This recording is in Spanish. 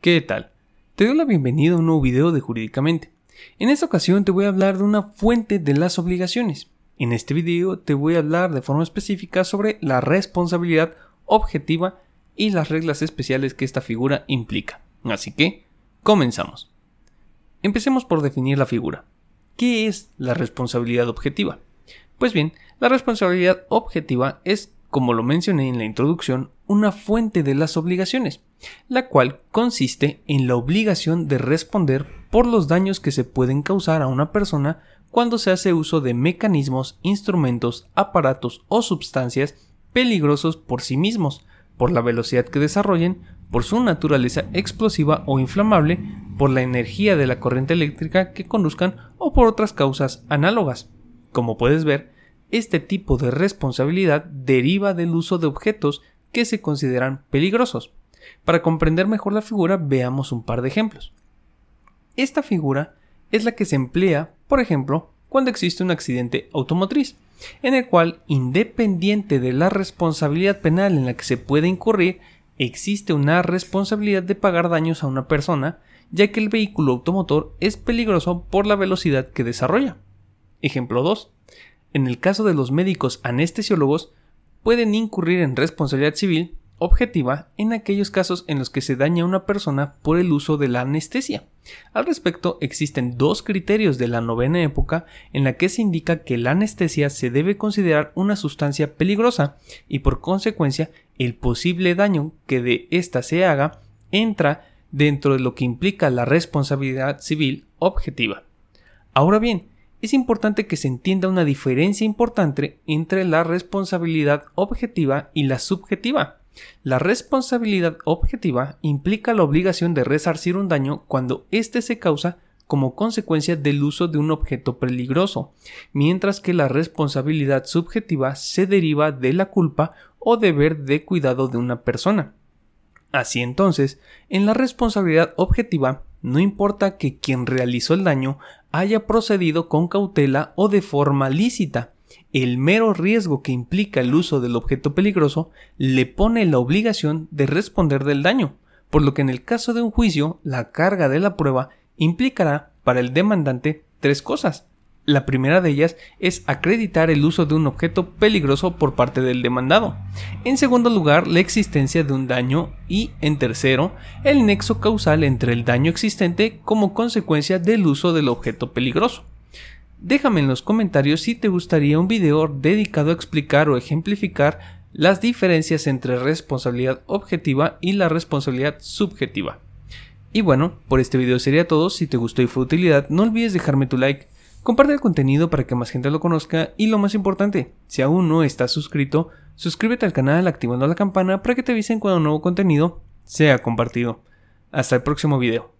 ¿Qué tal? Te doy la bienvenida a un nuevo video de Jurídicamente. En esta ocasión te voy a hablar de una fuente de las obligaciones. En este video te voy a hablar de forma específica sobre la responsabilidad objetiva y las reglas especiales que esta figura implica. Así que, comenzamos. Empecemos por definir la figura. ¿Qué es la responsabilidad objetiva? Pues bien, la responsabilidad objetiva es, como lo mencioné en la introducción, una fuente de las obligaciones la cual consiste en la obligación de responder por los daños que se pueden causar a una persona cuando se hace uso de mecanismos, instrumentos, aparatos o sustancias peligrosos por sí mismos, por la velocidad que desarrollen, por su naturaleza explosiva o inflamable, por la energía de la corriente eléctrica que conduzcan o por otras causas análogas. Como puedes ver, este tipo de responsabilidad deriva del uso de objetos que se consideran peligrosos, para comprender mejor la figura, veamos un par de ejemplos. Esta figura es la que se emplea, por ejemplo, cuando existe un accidente automotriz, en el cual, independiente de la responsabilidad penal en la que se puede incurrir, existe una responsabilidad de pagar daños a una persona, ya que el vehículo automotor es peligroso por la velocidad que desarrolla. Ejemplo 2. En el caso de los médicos anestesiólogos, pueden incurrir en responsabilidad civil objetiva en aquellos casos en los que se daña una persona por el uso de la anestesia. Al respecto, existen dos criterios de la novena época en la que se indica que la anestesia se debe considerar una sustancia peligrosa y por consecuencia el posible daño que de ésta se haga entra dentro de lo que implica la responsabilidad civil objetiva. Ahora bien, es importante que se entienda una diferencia importante entre la responsabilidad objetiva y la subjetiva. La responsabilidad objetiva implica la obligación de resarcir un daño cuando éste se causa como consecuencia del uso de un objeto peligroso, mientras que la responsabilidad subjetiva se deriva de la culpa o deber de cuidado de una persona. Así entonces, en la responsabilidad objetiva, no importa que quien realizó el daño haya procedido con cautela o de forma lícita, el mero riesgo que implica el uso del objeto peligroso le pone la obligación de responder del daño, por lo que en el caso de un juicio la carga de la prueba implicará para el demandante tres cosas. La primera de ellas es acreditar el uso de un objeto peligroso por parte del demandado. En segundo lugar, la existencia de un daño y, en tercero, el nexo causal entre el daño existente como consecuencia del uso del objeto peligroso. Déjame en los comentarios si te gustaría un video dedicado a explicar o ejemplificar las diferencias entre responsabilidad objetiva y la responsabilidad subjetiva. Y bueno, por este video sería todo, si te gustó y fue utilidad no olvides dejarme tu like, comparte el contenido para que más gente lo conozca y lo más importante, si aún no estás suscrito, suscríbete al canal activando la campana para que te avisen cuando nuevo contenido sea compartido. Hasta el próximo video.